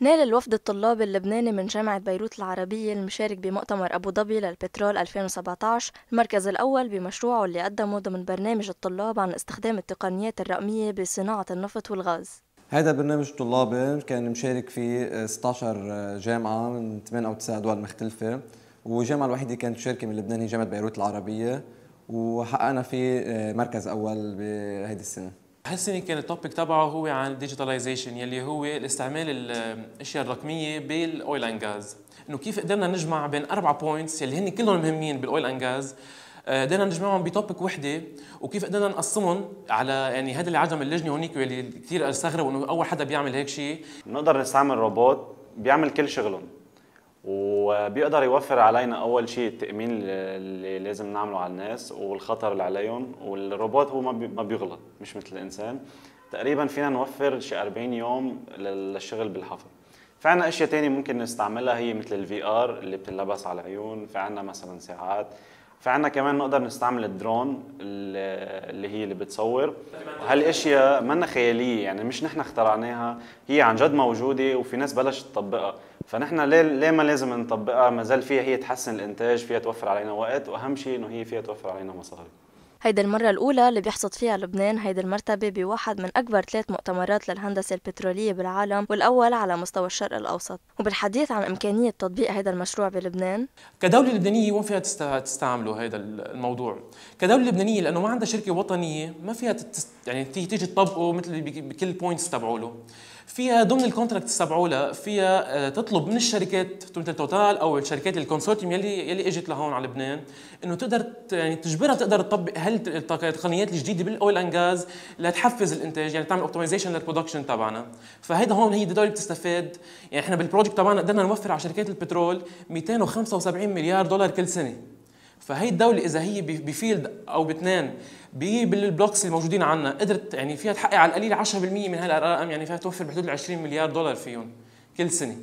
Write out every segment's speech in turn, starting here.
نال الوفد الطلاب اللبناني من جامعة بيروت العربية المشارك بمؤتمر أبو ظبي للبترول 2017 المركز الأول بمشروعه اللي قدمه ضمن برنامج الطلاب عن استخدام التقنيات الرقمية بصناعة النفط والغاز هذا برنامج طلابي كان مشارك فيه آه، 16 آه، جامعة من 8 أو 9 دول مختلفة والجامعة الوحيدة كانت مشاركة من لبنان هي جامعة بيروت العربية وحققنا فيه آه، مركز أول بهيدي السنة هالسنه كان التوبيك تبعه هو عن الديجيتاليزيشن يلي هو الاستعمال الاشياء الرقميه بالاويل اند غاز انه كيف قدرنا نجمع بين اربع بوينتس يلي هن كلهم مهمين بالاويل اند غاز قدرنا نجمعهم بتوبيك وحده وكيف قدرنا نقسمهم على يعني هذا اللي عجم اللجنه هونيك واللي كثير استغربوا انه اول حدا بيعمل هيك شيء بنقدر نستعمل روبوت بيعمل كل شغلهم وبيقدر يوفر علينا اول شيء التامين اللي لازم نعمله على الناس والخطر اللي عليهم والروبوت هو ما بيغلط مش مثل الانسان تقريبا فينا نوفر شي 40 يوم للشغل بالحفر في عنا اشياء تانية ممكن نستعملها هي مثل الفي ار اللي بتلبس على العيون في عنا مثلا ساعات في عنا كمان نقدر نستعمل الدرون اللي هي اللي بتصور هالاشياء منا خياليه يعني مش نحن اخترعناها هي عن جد موجوده وفي ناس بلشت تطبقها فنحن ليه ليه ما لازم نطبقها ما زال فيها هي تحسن الانتاج فيها توفر علينا وقت واهم شيء انه هي فيها توفر علينا مصاري هيدا المرة الأولى اللي بيحصد فيها لبنان هيدي المرتبة بواحد من أكبر ثلاث مؤتمرات للهندسة البترولية بالعالم والأول على مستوى الشرق الأوسط وبالحديث عن إمكانية تطبيق هذا المشروع بلبنان كدولة لبنانية وين فيها تستعملوا هذا الموضوع كدولة لبنانية لأنه ما عندها شركة وطنية ما فيها تست... يعني تيجي تطبقه مثل بكل بوينتس تبعوله فيها ضمن الكونتراكت السبعولة فيها آه، تطلب من الشركات مثل توتال او الشركات الكونسورتيوم يلي يلي اجت لهون على لبنان انه تقدر يعني تجبرها تقدر تطبق هالتقنيات الجديده بالاويل اند غاز لتحفز الانتاج يعني تعمل اوبتمايزيشن للبرودكشن تبعنا فهيدا هون هي الدول بتستفاد يعني احنا بالبروجكت تبعنا قدرنا نوفر على شركات البترول 275 مليار دولار كل سنه فهي الدولة إذا هي بفيلد أو باثنين بالبلوكس الموجودين عندنا قدرت يعني فيها تحقق على القليل 10% من هالارقام يعني فيها توفر بحدود ال 20 مليار دولار فيهم كل سنة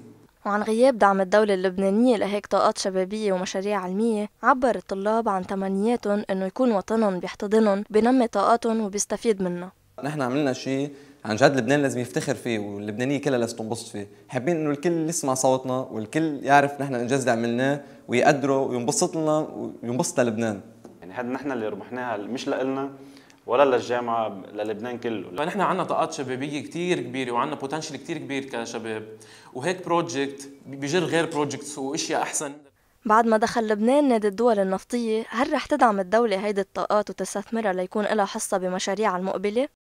وعن غياب دعم الدولة اللبنانية لهيك طاقات شبابية ومشاريع علمية عبر الطلاب عن تمنياتهم أنه يكون وطنهم بيحتضنهم بنمي طاقاتهم وبيستفيد منها نحن عملنا شيء عن جد لبنان لازم يفتخر فيه واللبنانيه كلها لازم تنبسط فيه حابين انه الكل يسمع صوتنا والكل يعرف نحن الانجاز اللي عملناه ويقدره وينبسط لنا وينبسط للبنان يعني هذا نحن اللي ربحناها مش لنا ولا للجامعه للبنان كله فنحن طيب، عندنا طاقات شبابيه كثير كبيره وعندنا بوتنشل كثير كبير كشباب وهيك بروجكت بجر غير بروجكتس واشياء احسن بعد ما دخل لبنان نادي الدول النفطية هل رح تدعم الدولة هيدي الطاقات وتستثمرها ليكون لها حصة بمشاريعها المقبلة؟